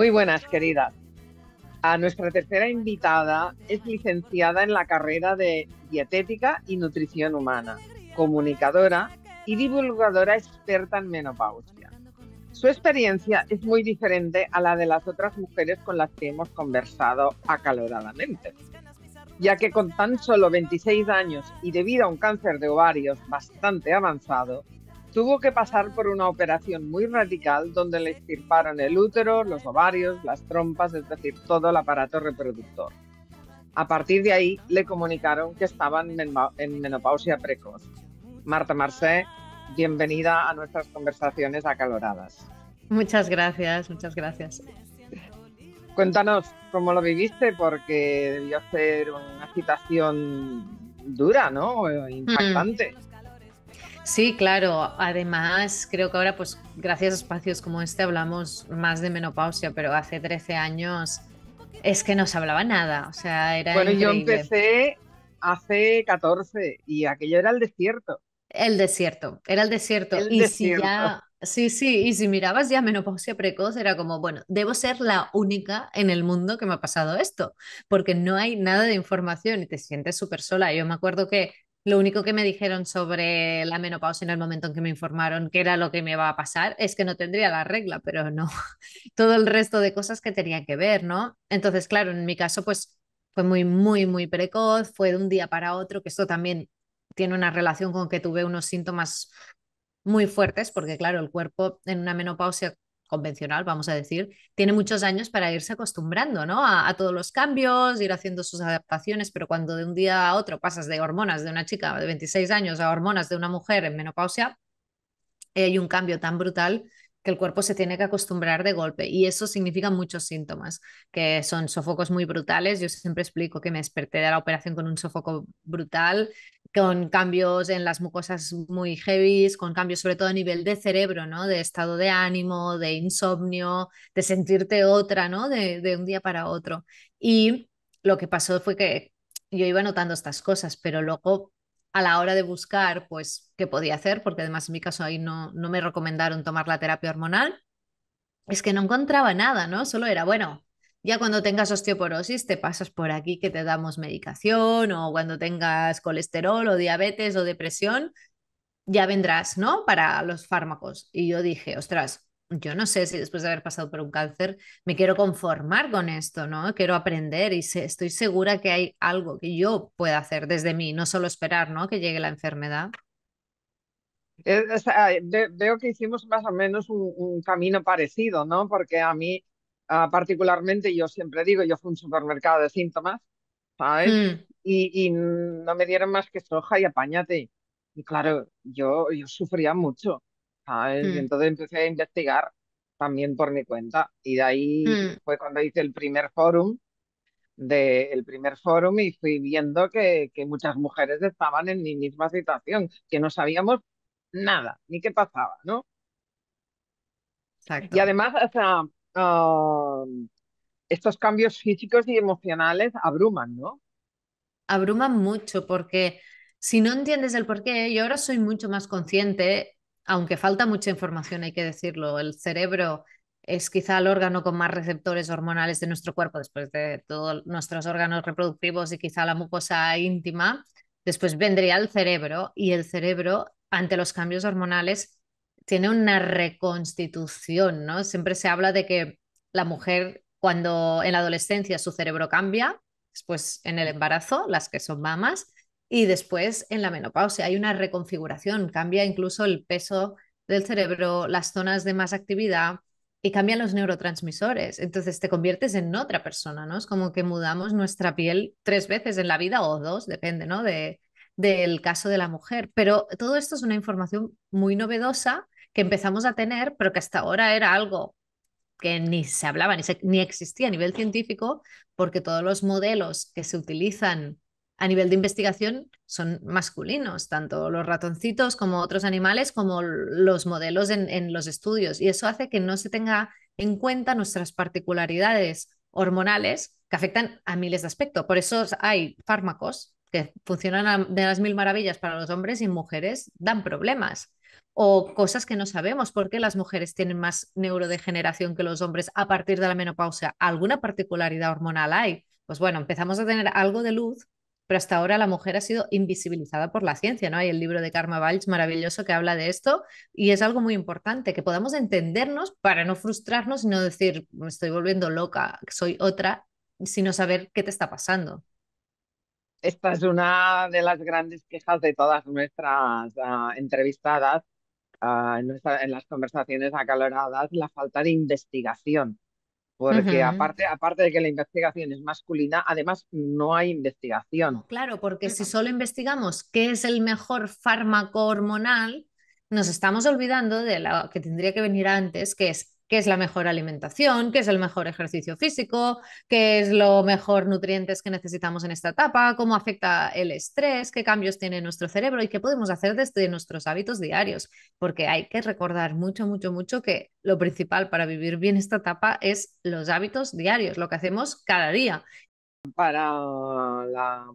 Muy buenas, queridas. A nuestra tercera invitada es licenciada en la carrera de Dietética y Nutrición Humana, comunicadora y divulgadora experta en menopausia. Su experiencia es muy diferente a la de las otras mujeres con las que hemos conversado acaloradamente, ya que con tan solo 26 años y debido a un cáncer de ovarios bastante avanzado, Tuvo que pasar por una operación muy radical donde le extirparon el útero, los ovarios, las trompas, es decir, todo el aparato reproductor. A partir de ahí le comunicaron que estaban en menopausia precoz. Marta Marcet, bienvenida a nuestras conversaciones acaloradas. Muchas gracias, muchas gracias. Cuéntanos cómo lo viviste, porque debió ser una situación dura, ¿no? Mm. Impactante. Sí, claro. Además, creo que ahora, pues, gracias a espacios como este, hablamos más de menopausia, pero hace 13 años es que no se hablaba nada. O sea, era. Bueno, yo empecé hace 14 y aquello era el desierto. El desierto, era el desierto. y si ya. Sí, sí, y si mirabas ya menopausia precoz, era como, bueno, debo ser la única en el mundo que me ha pasado esto, porque no hay nada de información y te sientes súper sola. Yo me acuerdo que lo único que me dijeron sobre la menopausia en el momento en que me informaron que era lo que me iba a pasar es que no tendría la regla, pero no, todo el resto de cosas que tenía que ver, ¿no? Entonces, claro, en mi caso, pues fue muy, muy, muy precoz, fue de un día para otro, que esto también tiene una relación con que tuve unos síntomas muy fuertes, porque claro, el cuerpo en una menopausia convencional, vamos a decir, tiene muchos años para irse acostumbrando ¿no? a, a, todos los cambios, ir haciendo sus adaptaciones, pero cuando de un día a otro pasas de hormonas de una chica de 26 años a hormonas de una mujer en menopausia, eh, hay un cambio tan brutal que el cuerpo se tiene que acostumbrar de golpe y eso significa muchos síntomas, que son sofocos muy brutales. Yo siempre explico que me desperté de la operación con un sofoco brutal, con cambios en las mucosas muy heavy, con cambios sobre todo a nivel de cerebro, ¿no? De estado de ánimo, de insomnio, de sentirte otra, ¿no? De, un día para otro. Y lo que pasó fue que yo iba notando estas cosas, pero luego a la hora de buscar, pues, qué podía hacer, porque además en mi caso ahí no, no me recomendaron tomar la terapia hormonal, es que no encontraba nada, ¿no? Solo era, bueno, ya cuando tengas osteoporosis te pasas por aquí que te damos medicación o cuando tengas colesterol o diabetes o depresión, ya vendrás, ¿no? Para los fármacos. Y yo dije, ostras, yo no sé si después de haber pasado por un cáncer me quiero conformar con esto, ¿no? Quiero aprender y estoy segura que hay algo que yo pueda hacer desde mí, no solo esperar, ¿no? Que llegue la enfermedad. Eh, veo que hicimos más o menos un, camino parecido, ¿no? Porque a mí Ah, particularmente yo siempre digo, yo fui a un supermercado de síntomas, ¿sabes? Hmm. Y, y, no me dieron más que soja y apáñate. Y claro, yo, yo sufría mucho, ¿sabes? Hmm. entonces empecé a investigar también por mi cuenta. Y de ahí hmm. fue cuando hice el primer fórum, del primer fórum y fui viendo que, que, muchas mujeres estaban en mi misma situación, que no sabíamos nada, ni qué pasaba, ¿no? Exacto. Y además, o sea, estos cambios físicos y emocionales abruman, ¿no? Abruman mucho porque si no entiendes el porqué, yo ahora soy mucho más consciente, aunque falta mucha información, hay que decirlo, el cerebro es quizá el órgano con más receptores hormonales de nuestro cuerpo, después de todos nuestros órganos reproductivos y quizá la mucosa íntima, después vendría el cerebro y el cerebro ante los cambios hormonales tiene una reconstitución, ¿no? Siempre se habla de que la mujer cuando en la adolescencia su cerebro cambia, después en el embarazo, las que son mamás, y después en la menopausia hay una reconfiguración, cambia incluso el peso del cerebro, las zonas de más actividad y cambian los neurotransmisores. Entonces te conviertes en otra persona, ¿no? Es como que mudamos nuestra piel tres veces en la vida o dos, depende, ¿no? De, del caso de la mujer. Pero todo esto es una información muy novedosa que empezamos a tener, pero que hasta ahora era algo que ni se hablaba, ni, ni existía a nivel científico, porque todos los modelos que se utilizan a nivel de investigación son masculinos, tanto los ratoncitos como otros animales, como los modelos en, los estudios. Y eso hace que no se tenga en cuenta nuestras particularidades hormonales que afectan a miles de aspectos. Por eso hay fármacos que funcionan de las mil maravillas para los hombres y mujeres dan problemas o cosas que no sabemos. ¿Por qué las mujeres tienen más neurodegeneración que los hombres a partir de la menopausia? ¿Alguna particularidad hormonal hay? Pues bueno, empezamos a tener algo de luz, pero hasta ahora la mujer ha sido invisibilizada por la ciencia, ¿no? Hay el libro de Karma Balch maravilloso que habla de esto y es algo muy importante, que podamos entendernos para no frustrarnos y no decir, me estoy volviendo loca, soy otra, sino saber qué te está pasando. Esta es una de las grandes quejas de todas nuestras ah, entrevistadas, Ah, en, las conversaciones acaloradas la falta de investigación. Porque aparte, aparte de que la investigación es masculina, además no hay investigación. Claro, porque si solo investigamos qué es el mejor fármaco hormonal, nos estamos olvidando de lo que tendría que venir antes, que es qué es la mejor alimentación, qué es el mejor ejercicio físico, qué es lo mejor nutrientes que necesitamos en esta etapa, cómo afecta el estrés, qué cambios tiene nuestro cerebro y qué podemos hacer desde nuestros hábitos diarios, porque hay que recordar mucho, mucho, mucho que lo principal para vivir bien esta etapa es los hábitos diarios, lo que hacemos cada día. Para la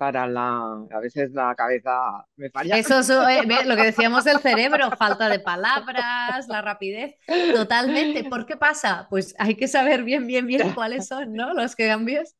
para la... A veces la cabeza me falla. Eso es eh, lo que decíamos del cerebro, falta de palabras, la rapidez, totalmente. ¿Por qué pasa? Pues hay que saber bien, bien, bien cuáles son ¿no? los cambios.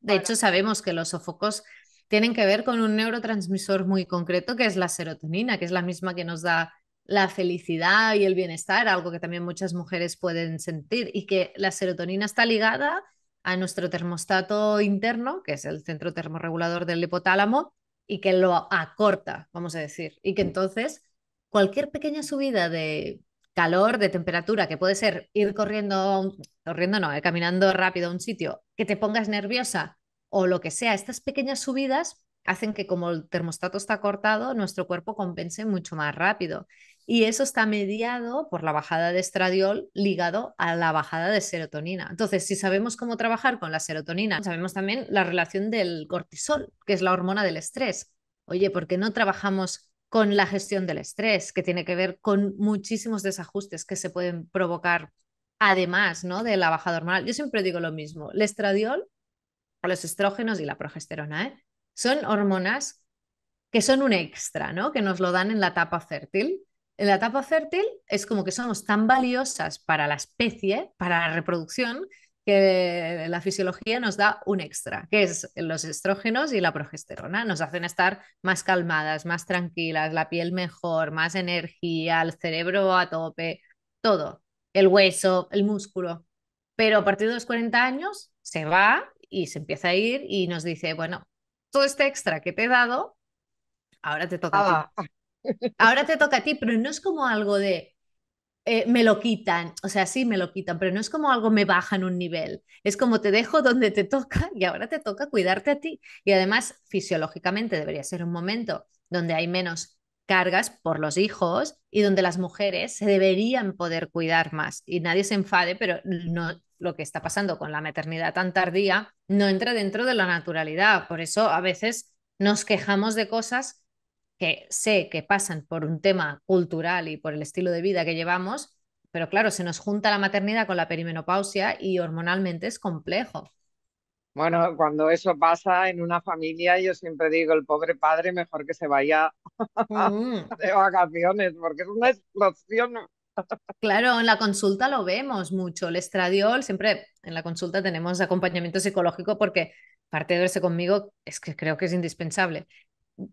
De hecho, sabemos que los sofocos tienen que ver con un neurotransmisor muy concreto, que es la serotonina, que es la misma que nos da la felicidad y el bienestar, algo que también muchas mujeres pueden sentir y que la serotonina está ligada a nuestro termostato interno, que es el centro termorregulador del hipotálamo, y que lo acorta, vamos a decir, y que entonces cualquier pequeña subida de calor, de temperatura, que puede ser ir corriendo, corriendo no, eh, caminando rápido a un sitio, que te pongas nerviosa o lo que sea, estas pequeñas subidas hacen que como el termostato está cortado, nuestro cuerpo compense mucho más rápido. Y eso está mediado por la bajada de estradiol ligado a la bajada de serotonina. Entonces, si sabemos cómo trabajar con la serotonina, sabemos también la relación del cortisol, que es la hormona del estrés. Oye, ¿por qué no trabajamos con la gestión del estrés, que tiene que ver con muchísimos desajustes que se pueden provocar además ¿no? de la bajada hormonal? Yo siempre digo lo mismo, el estradiol los estrógenos y la progesterona ¿eh? son hormonas que son un extra, ¿no? que nos lo dan en la etapa fértil, en la etapa fértil es como que somos tan valiosas para la especie, para la reproducción, que la fisiología nos da un extra, que es los estrógenos y la progesterona. Nos hacen estar más calmadas, más tranquilas, la piel mejor, más energía, el cerebro a tope, todo, el hueso, el músculo. Pero a partir de los 40 años se va y se empieza a ir y nos dice, bueno, todo este extra que te he dado, ahora te toca a ti. Ah. Ahora te toca a ti, pero no es como algo de eh, me lo quitan, o sea, sí me lo quitan, pero no es como algo me bajan un nivel, es como te dejo donde te toca y ahora te toca cuidarte a ti. Y además, fisiológicamente debería ser un momento donde hay menos cargas por los hijos y donde las mujeres se deberían poder cuidar más. Y nadie se enfade, pero no, lo que está pasando con la maternidad tan tardía no entra dentro de la naturalidad. Por eso a veces nos quejamos de cosas que sé que pasan por un tema cultural y por el estilo de vida que llevamos, pero claro, se nos junta la maternidad con la perimenopausia y hormonalmente es complejo. Bueno, cuando eso pasa en una familia, yo siempre digo, el pobre padre mejor que se vaya mm. de vacaciones, porque es una explosión. Claro, en la consulta lo vemos mucho. El estradiol, siempre en la consulta tenemos acompañamiento psicológico porque parte de verse conmigo es que creo que es indispensable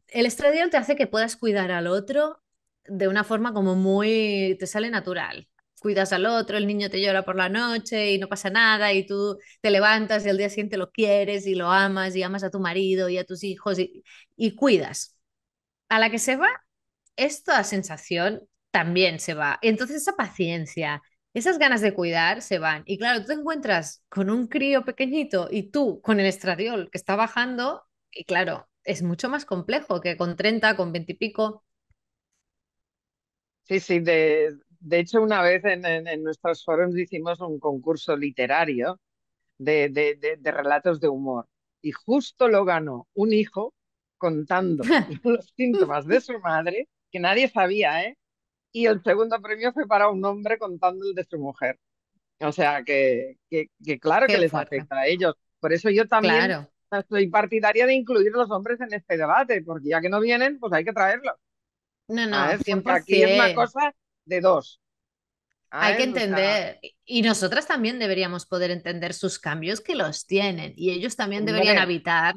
el estradiol te hace que puedas cuidar al otro de una forma como muy, te sale natural. Cuidas al otro, el niño te llora por la noche y no pasa nada y tú te levantas y al día siguiente lo quieres y lo amas y amas a tu marido y a tus hijos y, y cuidas. A la que se va, esta sensación también se va. Entonces esa paciencia, esas ganas de cuidar se van. Y claro, tú te encuentras con un crío pequeñito y tú con el estradiol que está bajando y claro, es mucho más complejo que con 30, con 20 y pico. Sí, sí, de, de hecho una vez en, en, nuestros foros hicimos un concurso literario de, de, relatos de humor y justo lo ganó un hijo contando los síntomas de su madre, que nadie sabía, ¿eh? Y el segundo premio fue para un hombre contando el de su mujer. O sea, que, que, claro que les afecta a ellos. Por eso yo también claro. Estoy partidaria de incluir los hombres en este debate, porque ya que no vienen, pues hay que traerlos. No, no, ¿sabes? siempre Aquí es una cosa de dos. Hay que entender, y nosotras también deberíamos poder entender sus cambios que los tienen, y ellos también deberían evitar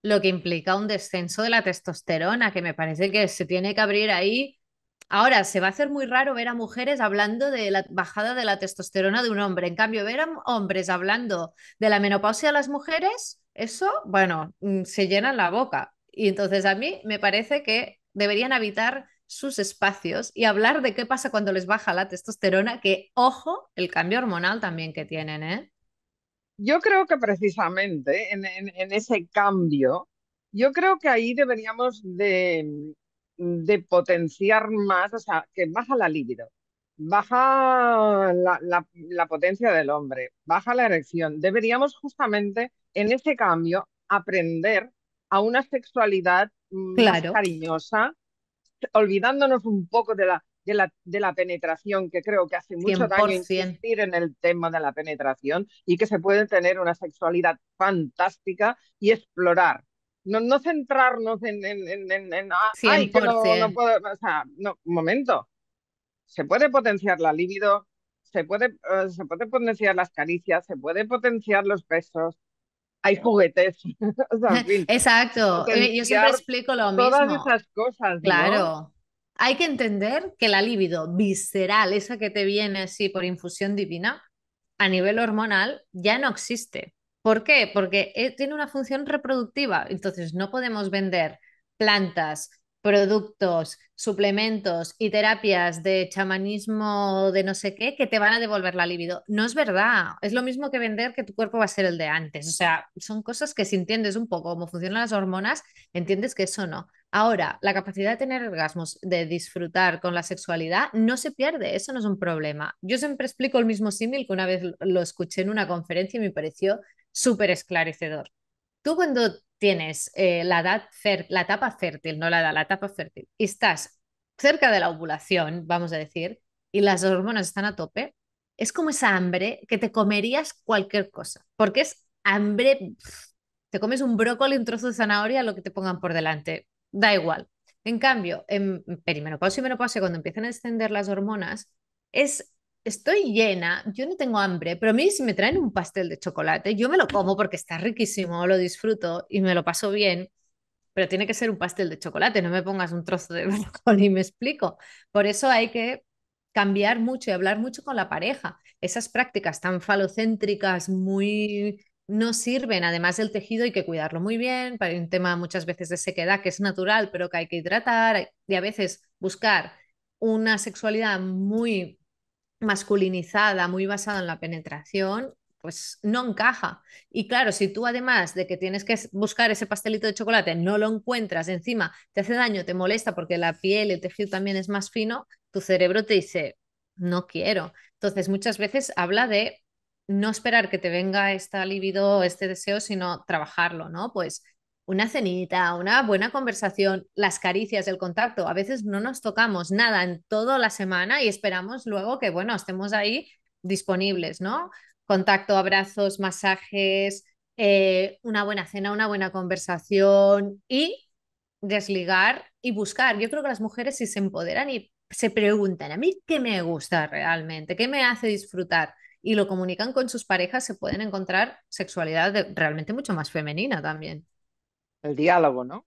lo que implica un descenso de la testosterona, que me parece que se tiene que abrir ahí. Ahora, se va a hacer muy raro ver a mujeres hablando de la bajada de la testosterona de un hombre. En cambio, ver a hombres hablando de la menopausia de las mujeres, eso, bueno, mm, se llena la boca. Y entonces a mí me parece que deberían habitar sus espacios y hablar de qué pasa cuando les baja la testosterona, que ojo, el cambio hormonal también que tienen, ¿eh? Yo creo que precisamente en, ese cambio, yo creo que ahí deberíamos mm, de, potenciar más, o sea, que baja la libido, baja la potencia del hombre, baja la erección. Deberíamos justamente en ese cambio, aprender a una sexualidad mm, cariñosa, olvidándonos un poco de la, de la, de la penetración, que creo que hace mucho daño insistir en el tema de la penetración y que se puede tener una sexualidad fantástica y explorar. No, no centrarnos en, en, en, en, ah, ay, no, puedo, o sea, no, momento. Se puede potenciar la libido, se puede, eh, se puede potenciar las caricias, se puede potenciar los besos, hay juguetes. Exacto, yo siempre explico lo mismo. Todas esas cosas. Claro. Hay que entender que la libido visceral, esa que te viene así por infusión divina, a nivel hormonal ya no existe. ¿Por qué? Porque eh, tiene una función reproductiva. Entonces no podemos vender plantas, productos, suplementos y terapias de chamanismo de no sé qué que te van a devolver la libido. No es verdad. Es lo mismo que vender que tu cuerpo va a ser el de antes. O sea, son cosas que si entiendes un poco cómo funcionan las hormonas, entiendes que eso no. Ahora, la capacidad de tener orgasmos, de disfrutar con la sexualidad, no se pierde, eso no es un problema. Yo siempre explico el mismo símil que una vez lo escuché en una conferencia y me pareció súper esclarecedor. Tú cuando tienes eh, la, edad la etapa fértil, no la edad, la etapa fértil, y estás cerca de la ovulación, vamos a decir, y las hormonas están a tope, es como esa hambre que te comerías cualquier cosa, porque es hambre, te comes un brócoli, un trozo de zanahoria, lo que te pongan por delante, da igual. En cambio, en perimenopausia y menopausia, cuando empiezan a extender las hormonas, es estoy llena, yo no tengo hambre, pero a mí si me traen un pastel de chocolate, yo me lo como porque está riquísimo, lo disfruto y me lo paso bien, pero tiene que ser un pastel de chocolate, no me pongas un trozo de y me explico. Por eso hay que cambiar mucho y hablar mucho con la pareja. Esas prácticas tan falocéntricas, muy no sirven, además el tejido hay que cuidarlo muy bien, para un tema muchas veces de sequedad que es natural, pero que hay que hidratar y a veces buscar una sexualidad muy masculinizada, muy basada en la penetración, pues no encaja. Y claro, si tú además de que tienes que buscar ese pastelito de chocolate, no lo encuentras encima, te hace daño, te molesta porque la piel, el tejido también es más fino, tu cerebro te dice, no quiero. Entonces, muchas veces habla de no esperar que te venga esta libido, este deseo, sino trabajarlo, ¿no? Pues una cenita, una buena conversación, las caricias, el contacto. A veces no nos tocamos nada en toda la semana y esperamos luego que, bueno, estemos ahí disponibles, ¿no? Contacto, abrazos, masajes, eh, una buena cena, una buena conversación y desligar y buscar. Yo creo que las mujeres si se empoderan y se preguntan, ¿a mí qué me gusta realmente? ¿Qué me hace disfrutar? Y lo comunican con sus parejas, se pueden encontrar sexualidad realmente mucho más femenina también el diálogo, ¿no?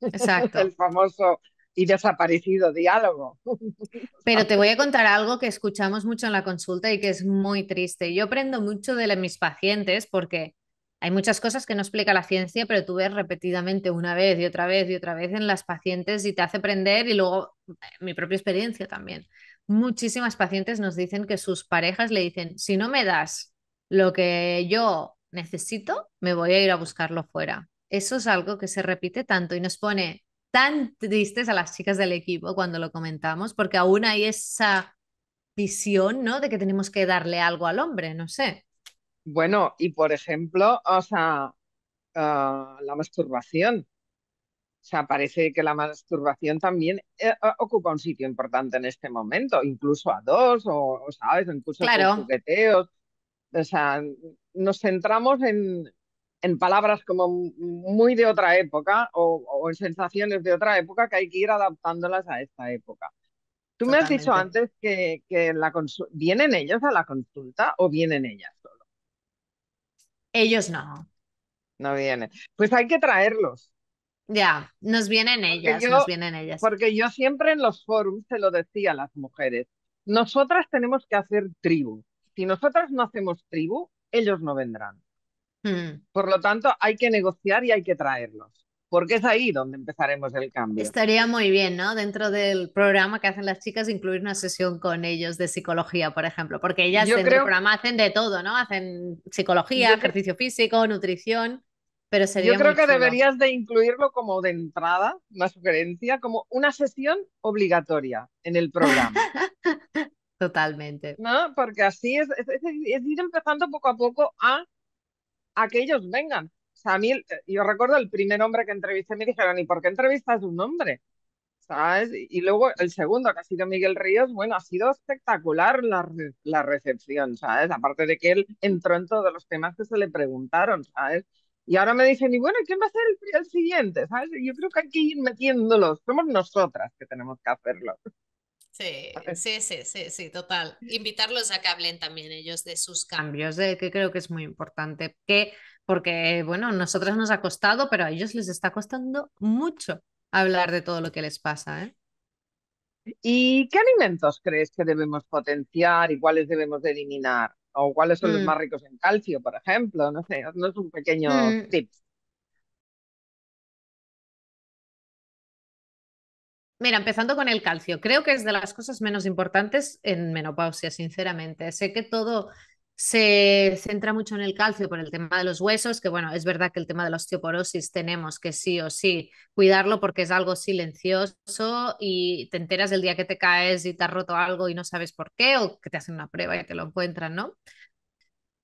Exacto. el famoso y desaparecido diálogo. Pero te voy a contar algo que escuchamos mucho en la consulta y que es muy triste. Yo aprendo mucho de mis pacientes porque hay muchas cosas que no explica la ciencia, pero tú ves repetidamente una vez y otra vez y otra vez en las pacientes y te hace aprender y luego mi propia experiencia también. Muchísimas pacientes nos dicen que sus parejas le dicen, si no me das lo que yo necesito, me voy a ir a buscarlo fuera. Eso es algo que se repite tanto y nos pone tan tristes a las chicas del equipo cuando lo comentamos, porque aún hay esa visión, ¿no? De que tenemos que darle algo al hombre, no sé. Bueno, y por ejemplo, o sea, ah, la masturbación. O sea, parece que la masturbación también eh, ah, ocupa un sitio importante en este momento, incluso a dos, o, ¿sabes? Incluso a O sea, nos centramos en, en palabras como muy de otra época o, en sensaciones de otra época que hay que ir adaptándolas a esta época. Tú me has dicho antes que, vienen ellos a la consulta o vienen ellas solo. Ellos no. No vienen. Pues hay que traerlos. Ya, nos vienen ellas, Porque yo siempre en los foros se lo decía a las mujeres, nosotras tenemos que hacer tribu. Si nosotras no hacemos tribu, ellos no vendrán. Hmm. Por lo tanto, hay que negociar y hay que traerlos, porque es ahí donde empezaremos el cambio. Estaría muy bien, ¿no? Dentro del programa que hacen las chicas, incluir una sesión con ellos de psicología, por ejemplo, porque ellas en el programa hacen de todo, ¿no? Hacen psicología, ejercicio físico, nutrición. Pero sería Yo creo que deberías de incluirlo como de entrada, una sugerencia, como una sesión obligatoria en el programa. Totalmente. ¿No? Porque así es, ir empezando poco a poco a a que ellos vengan. O sea, eh, yo recuerdo el primer hombre que entrevisté, me dijeron, ¿y por qué entrevistas un hombre? ¿Sabes? Y luego el segundo, que ha sido Miguel Ríos, bueno, ha sido espectacular la, recepción, ¿sabes? Aparte de que él entró en todos los temas que se le preguntaron, ¿sabes? Y ahora me dicen, y bueno, ¿quién va a ser el, el siguiente? ¿Sabes? Yo creo que hay que ir metiéndolos. Somos nosotras que tenemos que hacerlo. Sí, sí, sí, sí, total. Invitarlos a que hablen también ellos de sus cambios, de, que creo que es muy importante, que, porque, bueno, nosotras nos ha costado, pero a ellos les está costando mucho hablar de todo lo que les pasa. ¿eh? ¿Y qué alimentos crees que debemos potenciar y cuáles debemos eliminar? ¿O cuáles son los mm. más ricos en calcio, por ejemplo? No sé, no es un pequeño mm. tip. Mira, empezando con el calcio, creo que es de las cosas menos importantes en menopausia, sinceramente. Sé que todo se centra mucho en el calcio por el tema de los huesos, que bueno, es verdad que el tema de la osteoporosis tenemos que sí o sí cuidarlo porque es algo silencioso y te enteras el día que te caes y te has roto algo y no sabes por qué o que te hacen una prueba y te lo encuentran, ¿no?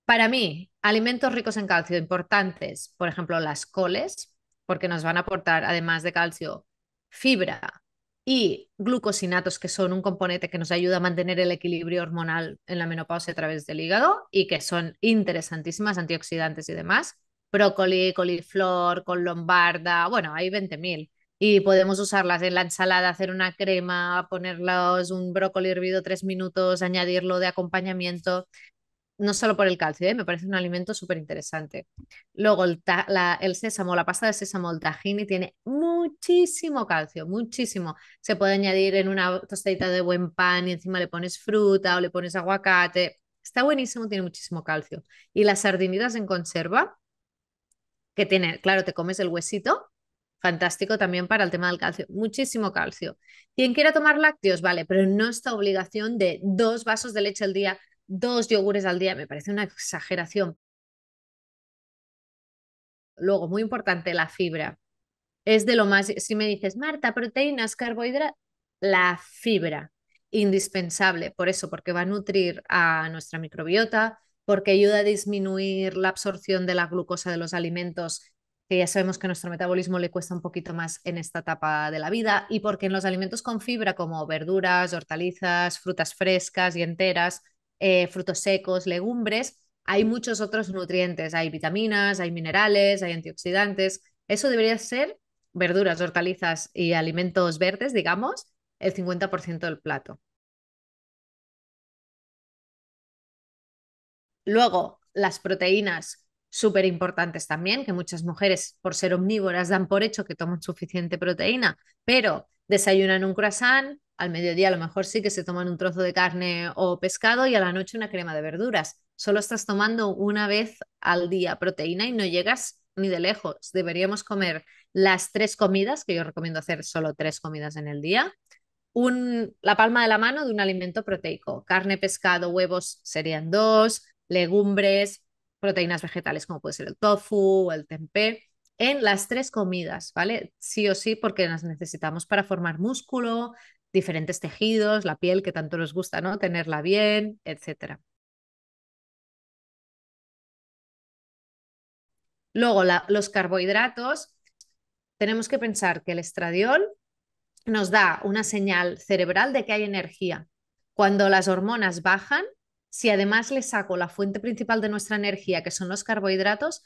Para mí, alimentos ricos en calcio importantes, por ejemplo, las coles, porque nos van a aportar, además de calcio, fibra, y glucosinatos, que son un componente que nos ayuda a mantener el equilibrio hormonal en la menopausia a través del hígado y que son interesantísimas, antioxidantes y demás. Brócoli, coliflor, con lombarda, bueno, hay 20.000. Y podemos usarlas en la ensalada, hacer una crema, ponerlos un brócoli hervido tres minutos, añadirlo de acompañamiento no solo por el calcio, ¿eh? me parece un alimento súper interesante. Luego, el, el, sésamo, la pasta de sésamo, el tahini tiene muchísimo calcio, muchísimo. Se puede añadir en una tostadita de buen pan y encima le pones fruta o le pones aguacate. Está buenísimo, tiene muchísimo calcio. Y las sardinitas en conserva, que tiene, claro, te comes el huesito, fantástico también para el tema del calcio, muchísimo calcio. Quien quiera tomar lácteos, vale, pero no esta obligación de dos vasos de leche al día, dos yogures al día, me parece una exageración. Luego, muy importante, la fibra. Es de lo más, si me dices, Marta, proteínas, carbohidratos, la fibra, indispensable, por eso, porque va a nutrir a nuestra microbiota, porque ayuda a disminuir la absorción de la glucosa de los alimentos, que ya sabemos que a nuestro metabolismo le cuesta un poquito más en esta etapa de la vida, y porque en los alimentos con fibra, como verduras, hortalizas, frutas frescas y enteras, eh, frutos secos, legumbres, hay muchos otros nutrientes, hay vitaminas, hay minerales, hay antioxidantes. Eso debería ser verduras, hortalizas y alimentos verdes, digamos, el 50% del plato. Luego, las proteínas, súper importantes también, que muchas mujeres, por ser omnívoras, dan por hecho que toman suficiente proteína, pero desayunan un croissant, al mediodía a lo mejor sí que se toman un trozo de carne o pescado y a la noche una crema de verduras. Solo estás tomando una vez al día proteína y no llegas ni de lejos. Deberíamos comer las tres comidas, que yo recomiendo hacer solo tres comidas en el día, la palma de la mano de un alimento proteico. Carne, pescado, huevos serían dos, legumbres, proteínas vegetales como puede ser el tofu o el tempeh, en las tres comidas, ¿vale? Sí o sí, porque las necesitamos para formar músculo, diferentes tejidos, la piel que tanto nos gusta, ¿no? Tenerla bien, etcétera. Luego, los carbohidratos, tenemos que pensar que el estradiol nos da una señal cerebral de que hay energía. Cuando las hormonas bajan, si además le saco la fuente principal de nuestra energía, que son los carbohidratos,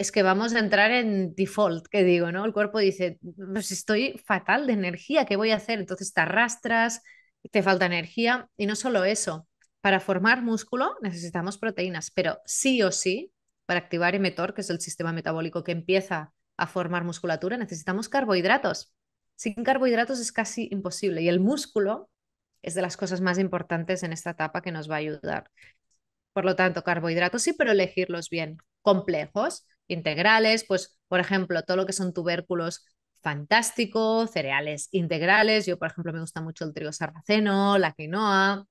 es que vamos a entrar en default, que digo, ¿no? El cuerpo dice, pues estoy fatal de energía, ¿qué voy a hacer? Entonces te arrastras, te falta energía y no solo eso, para formar músculo necesitamos proteínas, pero sí o sí, para activar emetor, que es el sistema metabólico que empieza a formar musculatura, necesitamos carbohidratos. Sin carbohidratos es casi imposible y el músculo es de las cosas más importantes en esta etapa que nos va a ayudar. Por lo tanto, carbohidratos sí, pero elegirlos bien. Complejos, integrales, pues por ejemplo, todo lo que son tubérculos fantástico, cereales integrales, yo por ejemplo me gusta mucho el trigo sarraceno, la quinoa,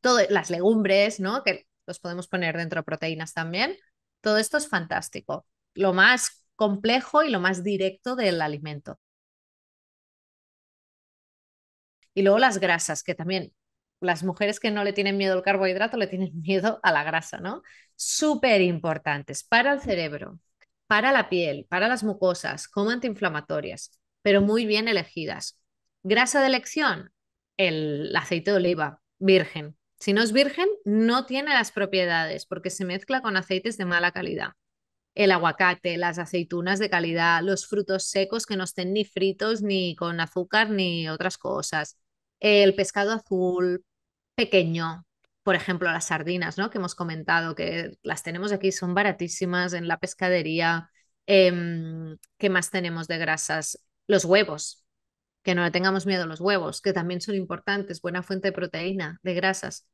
todas las legumbres, ¿no? Que los podemos poner dentro de proteínas también. Todo esto es fantástico. Lo más complejo y lo más directo del alimento. Y luego las grasas, que también las mujeres que no le tienen miedo al carbohidrato le tienen miedo a la grasa, ¿no? Súper importantes para el cerebro, para la piel, para las mucosas, como antiinflamatorias, pero muy bien elegidas. Grasa de elección, el aceite de oliva virgen. Si no es virgen, no tiene las propiedades porque se mezcla con aceites de mala calidad. El aguacate, las aceitunas de calidad, los frutos secos que no estén ni fritos, ni con azúcar, ni otras cosas el pescado azul pequeño, por ejemplo, las sardinas, Que hemos comentado, que las tenemos aquí, son baratísimas en la pescadería. Em, ¿Qué más tenemos de grasas? Los huevos, que no le tengamos miedo a los huevos, que también son importantes, buena fuente de proteína, de grasas.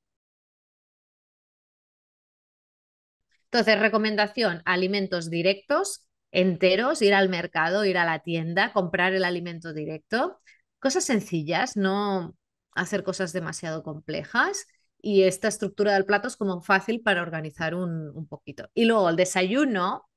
Entonces, recomendación, alimentos directos, enteros, ir al mercado, ir a la tienda, comprar el alimento directo. Cosas sencillas, no hacer cosas demasiado complejas y esta estructura del plato es como fácil para organizar un, poquito. Y luego el desayuno,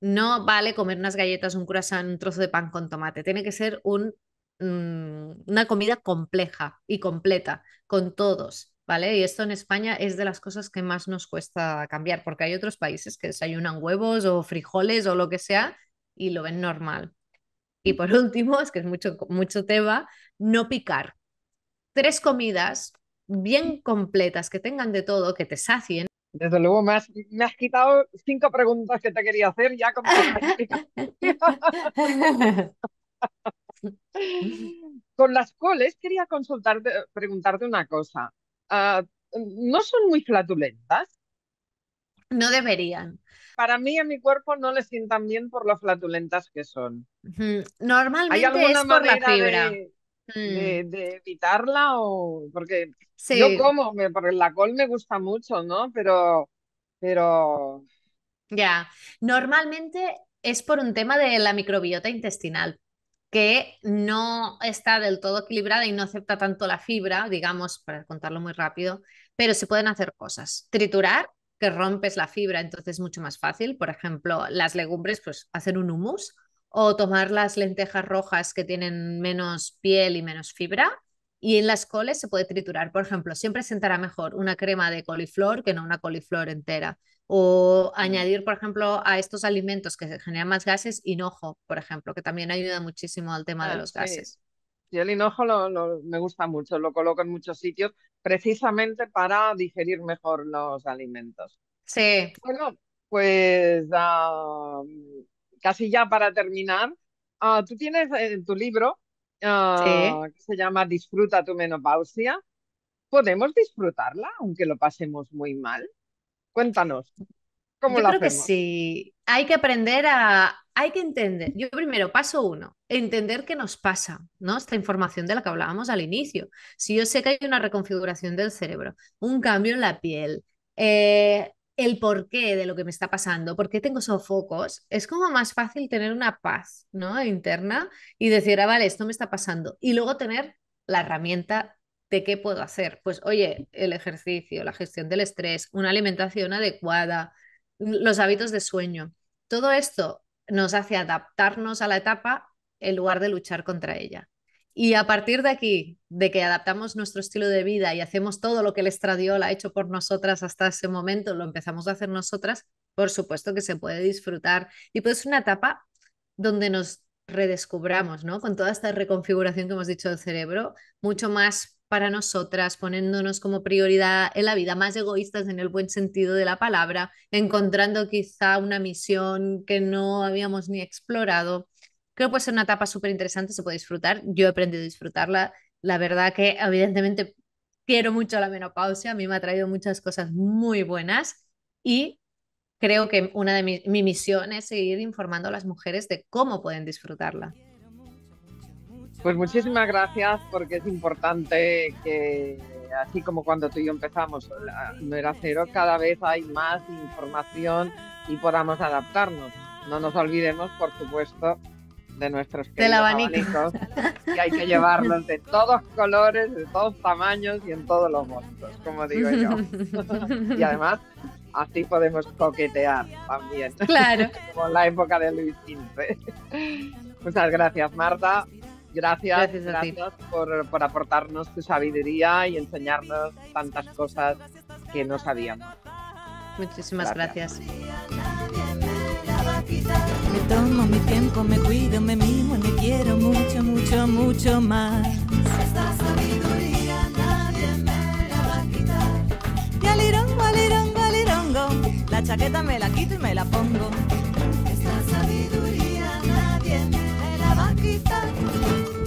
no vale comer unas galletas, un croissant, un trozo de pan con tomate. Tiene que ser un, mm, una comida compleja y completa, con todos, ¿vale? Y esto en España es de las cosas que más nos cuesta cambiar, porque hay otros países que desayunan huevos o frijoles o lo que sea y lo ven normal. Y por último, es que es mucho, mucho tema, no picar tres comidas bien completas, que tengan de todo, que te sacien. Desde luego me has, me has quitado cinco preguntas que te quería hacer ya Con las coles quería consultarte, preguntarte una cosa. Ah, ¿No son muy flatulentas? No deberían. Para mí, a mi cuerpo no le sientan bien por lo flatulentas que son. Normalmente es por la fibra. Mm. de, evitarla o porque yo como, me, porque la alcohol me gusta mucho, ¿no? Pero, pero... Ya, normalmente es por un tema de la microbiota intestinal que no está del todo equilibrada y no acepta tanto la fibra, digamos, para contarlo muy rápido, pero se pueden hacer cosas. Triturar, que rompes la fibra, entonces es mucho más fácil. Por ejemplo, las legumbres, pues hacer un humus o tomar las lentejas rojas que tienen menos piel y menos fibra. Y en las coles se puede triturar, por ejemplo, siempre sentará mejor una crema de coliflor que no una coliflor entera. O mm. añadir, por ejemplo, a estos alimentos que generan más gases, hinojo, por ejemplo, que también ayuda muchísimo al tema de ah, los gases. y el hinojo me gusta mucho, lo coloco en muchos sitios precisamente para digerir mejor los alimentos. Sí. Bueno, pues casi ya para terminar, ah, tú tienes en tu libro, ah, que se llama Disfruta tu menopausia, ¿podemos disfrutarla aunque lo pasemos muy mal? Cuéntanos. ¿Cómo Yo creo que sí. Hay que aprender a, hay que entender. Yo primero, paso uno, entender qué nos pasa, ¿no? Esta información de la que hablábamos al inicio. Si yo sé que hay una reconfiguración del cerebro, un cambio en la piel, eh, el porqué de lo que me está pasando, por qué tengo sofocos, es como más fácil tener una paz, ¿no? Interna y decir, ah, vale, esto me está pasando. Y luego tener la herramienta de qué puedo hacer. Pues oye, el ejercicio, la gestión del estrés, una alimentación adecuada, los hábitos de sueño. Todo esto nos hace adaptarnos a la etapa en lugar de luchar contra ella. Y a partir de aquí, de que adaptamos nuestro estilo de vida y hacemos todo lo que el estradiol ha hecho por nosotras hasta ese momento, lo empezamos a hacer nosotras, por supuesto que se puede disfrutar. Y pues es una etapa donde nos redescubramos, ¿no? Con toda esta reconfiguración que hemos dicho del cerebro, mucho más para nosotras, poniéndonos como prioridad en la vida, más egoístas en el buen sentido de la palabra, encontrando quizá una misión que no habíamos ni explorado. Creo que puede ser una etapa súper interesante, se puede disfrutar. Yo he aprendido a disfrutarla. La verdad que evidentemente quiero mucho la menopausia, a mí me ha traído muchas cosas muy buenas y creo que una de mis mi misión es seguir informando a las mujeres de cómo pueden disfrutarla. Pues muchísimas gracias porque es importante que así como cuando tú y yo empezamos no era cero, cada vez hay más información y podamos adaptarnos. No nos olvidemos, por supuesto, de nuestros Del abanico. que hay que llevarlos de todos colores, de todos tamaños y en todos los montos, como digo yo. y además, así podemos coquetear también. Claro. como la época de Luis XV. Muchas gracias, Marta. Gracias, gracias, por, por aportarnos tu sabiduría y enseñarnos tantas cosas que no sabíamos. Muchísimas gracias. Me tomo mi tiempo, me cuido, me mimo y me quiero mucho, mucho, mucho más. Esta sabiduría nadie me la va a quitar. Y alirongo, alirongo, alirongo, la chaqueta me la quito y me la pongo. Esta sabiduría nadie me la va a quitar.